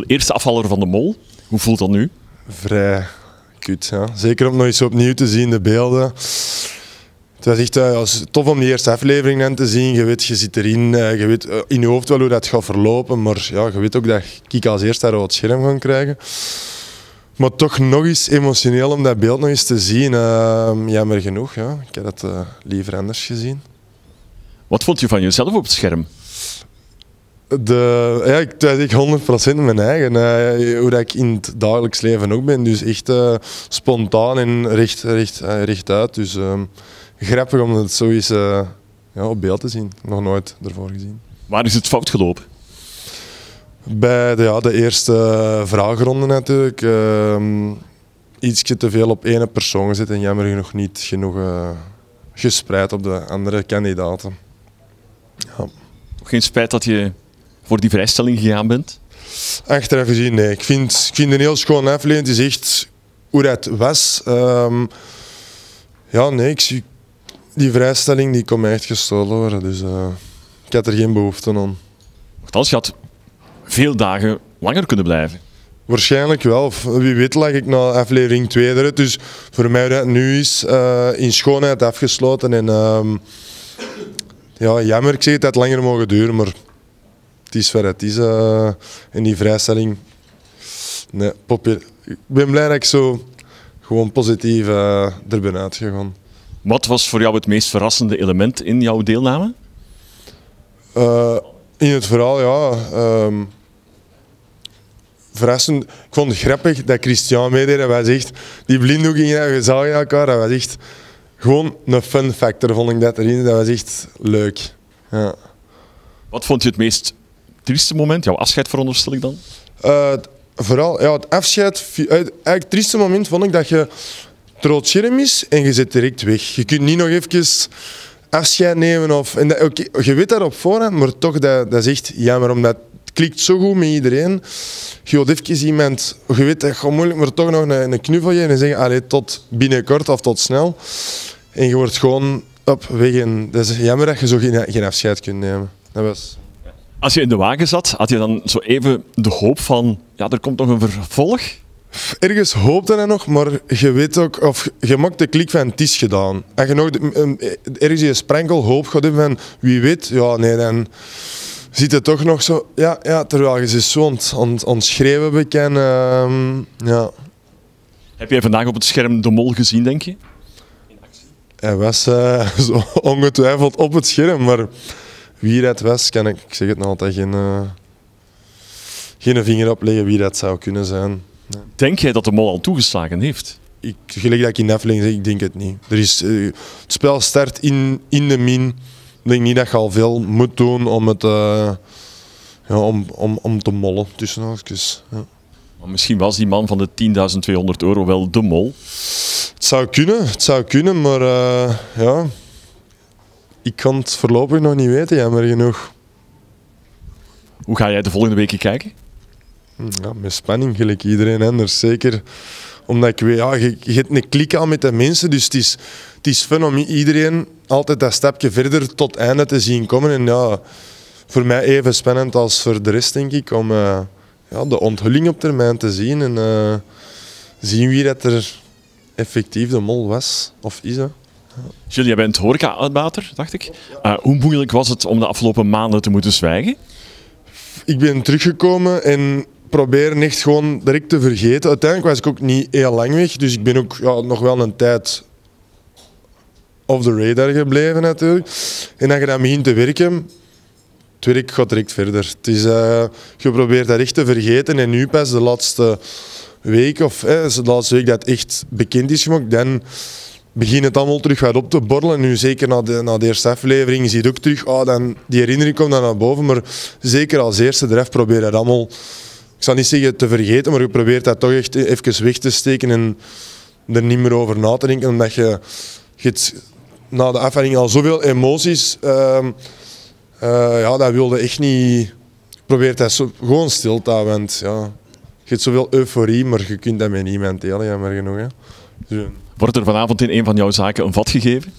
eerste afvaller van de Mol. Hoe voelt dat nu? Vrij kut, Zeker om nog eens opnieuw te zien, de beelden. Het was echt eh, tof om die eerste aflevering dan te zien. Je weet, je zit erin, eh, je weet eh, in je hoofd wel hoe dat gaat verlopen, maar ja, je weet ook dat ik als eerste daar het scherm gaan krijgen. Maar toch nog eens emotioneel om dat beeld nog eens te zien. Ehm, jammer genoeg, ja. ik heb dat liever anders gezien. Wat vond je van jezelf op het scherm? De, ja, ik eh, ik 100% mijn eigen. Eh, hoe dat ik in het dagelijks leven ook ben. Dus echt eh, spontaan en recht, recht, recht uit. Dus ehm, grappig om het zo eens ja, op beeld te zien. Nog nooit ervoor gezien. Waar is het fout gelopen? Bij de, ja, de eerste vraagronde natuurlijk. Ehm, iets te veel op ene persoon gezet en jammer genoeg niet genoeg gespreid op de andere kandidaten. Ja. Geen spijt dat je voor die vrijstelling gegaan bent? Achteraf gezien, nee. Ik vind, ik vind een heel schoon aflevering. Het is echt hoe dat was. Ehm, ja, nee, ik zie, die vrijstelling die kon mij echt gestolen worden. Dus eh, ik had er geen behoefte aan. Althans, je had veel dagen langer kunnen blijven. Waarschijnlijk wel. Wie weet lag ik na aflevering 2 Dus voor mij dat nu is eh, in schoonheid afgesloten. En um, ja, jammer, ik zeg het, dat langer mogen duren, maar het is waar het is. en eh, die vrijstelling. Nee, Ik ben blij dat ik zo gewoon positief eh, er ben uitgegaan. Wat was voor jou het meest verrassende element in jouw deelname? Eh, in het verhaal, ja. Ehm, verrassend. Ik vond het grappig dat Christian meedeed en wij zegt, die blinddoek ging je zagen in elkaar. Dat was echt gewoon een fun factor vond ik dat erin. Dat was echt leuk. Ja. Wat vond je het meest trieste moment, jouw afscheid veronderstel ik dan? Eh, vooral, ja, het afscheid. Eh, eigenlijk het trieste moment vond ik dat je trots scherm is en je zit direct weg. Je kunt niet nog even afscheid nemen. Of, en dat, je weet dat op voorhand, maar toch, dat, dat is echt jammer, omdat het klikt zo goed met iedereen. Je wilt even iemand, je weet dat gewoon moeilijk, maar toch nog een, een knuffelje en zeggen, allee, tot binnenkort of tot snel. En je wordt gewoon op weg en dat is jammer dat je zo geen, geen afscheid kunt nemen. Dat was... Als je in de wagen zat, had je dan zo even de hoop van, ja, er komt nog een vervolg? Ergens hoopte hij nog, maar je weet ook, of je maakt de klik van het is gedaan. En je nog ergens je sprenkel hoop gaat van, wie weet, ja nee, dan ziet het toch nog zo, ja, ja terwijl je ze zo aan het bekend, ja. Heb jij vandaag op het scherm De Mol gezien, denk je? Hij was eh, zo ongetwijfeld op het scherm, maar wie dat was, kan ik, ik zeg het nog altijd, geen, eh, geen vinger opleggen wie dat zou kunnen zijn. Denk jij dat de mol al toegeslagen heeft? Ik, gelijk dat ik in de zeg, ik denk het niet. Er is, eh, het spel start in, in de min. Ik denk niet dat je al veel moet doen om, het, eh, om, om, om te mollen, tussen Ja. Maar misschien was die man van de 10.200 euro wel de mol. Het zou kunnen, het zou kunnen, maar ja, ik kan het voorlopig nog niet weten, jammer genoeg. Hoe ga jij de volgende weken kijken? Hm, ja, met spanning, gelijk iedereen anders. Zeker omdat ik weet, ja, je, hebt een klik aan met de mensen. Dus het is, het is fun om iedereen altijd dat stapje verder tot einde te zien komen. En ja, voor mij even spannend als voor de rest, denk ik, om eh, ja, de onthulling op termijn te zien. En eh, zien wie dat er effectief de mol was of is. Jullie, jij bent horeca-uitbater, dacht ik. Eh, hoe moeilijk was het om de afgelopen maanden te moeten zwijgen? Ik ben teruggekomen en probeer echt gewoon direct te vergeten. Uiteindelijk was ik ook niet heel lang weg, dus ik ben ook ja, nog wel een tijd off de radar gebleven natuurlijk. En nadat je dan begin te werken, het werk gaat direct verder. Het is, eh, je probeert dat echt te vergeten en nu pas de laatste week of eh, de laatste week dat echt bekend is gemaakt, dan Begin het allemaal terug wat op te borrelen. Nu zeker na de, na de eerste aflevering zie je ook terug, ah, dan, die herinnering komt dan naar boven. Maar zeker als eerste dref probeer je dat allemaal, ik zal niet zeggen te vergeten, maar je probeert dat toch echt even weg te steken en er niet meer over na te denken. Omdat je, je na de aflevering al zoveel emoties, ehm, eh, ja, dat wilde echt niet... Probeer dat gewoon stil te houden, ja, je hebt zoveel euforie, maar je kunt dat met niemand delen, jammer genoeg. Dus, Wordt er vanavond in een van jouw zaken een vat gegeven?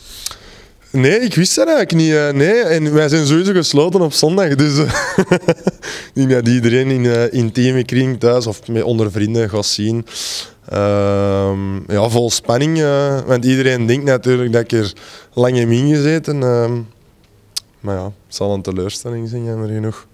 Nee, ik wist dat eigenlijk niet. Eh, nee, en wij zijn sowieso gesloten op zondag. Dus uh, ik dat iedereen in uh, eh, intieme kring thuis of met onder vrienden gaat zien. Ehm, ja, vol spanning. Eh, want iedereen denkt natuurlijk dat ik er lang heb ingezeten. Ehm. maar ja, het zal een teleurstelling zijn, jammer genoeg.